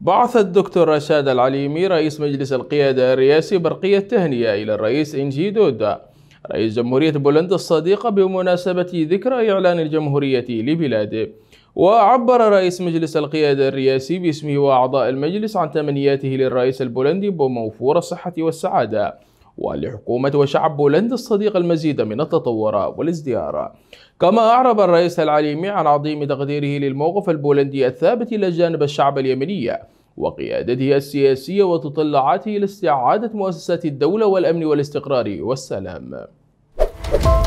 بعث الدكتور رشاد العليمي رئيس مجلس القيادة الرئاسي برقية تهنئة إلى الرئيس إنجي دودا رئيس جمهورية بولندا الصديقة بمناسبة ذكرى إعلان الجمهورية لبلاده وعبر رئيس مجلس القيادة الرئاسي باسمه وأعضاء المجلس عن تمنياته للرئيس البولندي بموفور الصحة والسعادة ولحكومة وشعب بولندا الصديق المزيد من التطور والازدهار كما أعرب الرئيس العليمي عن عظيم تقديره للموقف البولندي الثابت إلى جانب الشعب اليمني وقيادته السياسية وتطلعاته لاستعادة مؤسسات الدولة والأمن والاستقرار والسلام